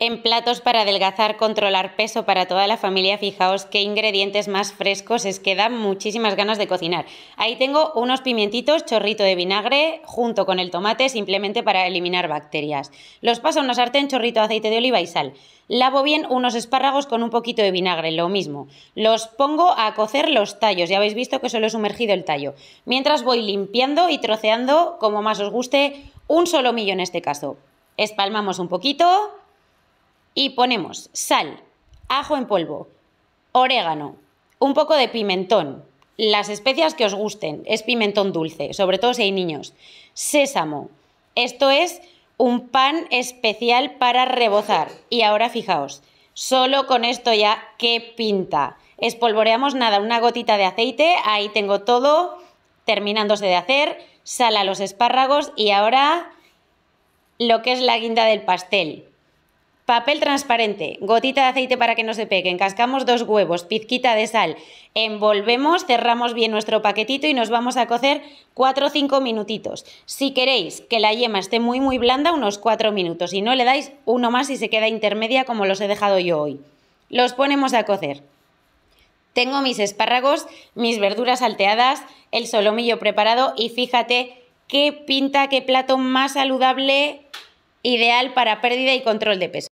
En platos para adelgazar, controlar peso para toda la familia, fijaos qué ingredientes más frescos, es que dan muchísimas ganas de cocinar. Ahí tengo unos pimientitos, chorrito de vinagre, junto con el tomate, simplemente para eliminar bacterias. Los paso a una sartén, chorrito de aceite de oliva y sal. Lavo bien unos espárragos con un poquito de vinagre, lo mismo. Los pongo a cocer los tallos, ya habéis visto que solo he sumergido el tallo. Mientras voy limpiando y troceando, como más os guste, un solo millón en este caso. Espalmamos un poquito y ponemos sal, ajo en polvo, orégano, un poco de pimentón, las especias que os gusten, es pimentón dulce, sobre todo si hay niños, sésamo, esto es un pan especial para rebozar. Y ahora fijaos, solo con esto ya, ¿qué pinta? Espolvoreamos nada, una gotita de aceite, ahí tengo todo terminándose de hacer, sal a los espárragos y ahora lo que es la guinda del pastel. Papel transparente, gotita de aceite para que no se peguen, cascamos dos huevos, pizquita de sal, envolvemos, cerramos bien nuestro paquetito y nos vamos a cocer 4 o 5 minutitos. Si queréis que la yema esté muy muy blanda, unos 4 minutos. y no, le dais uno más y se queda intermedia como los he dejado yo hoy. Los ponemos a cocer. Tengo mis espárragos, mis verduras salteadas, el solomillo preparado y fíjate qué pinta, qué plato más saludable, ideal para pérdida y control de peso.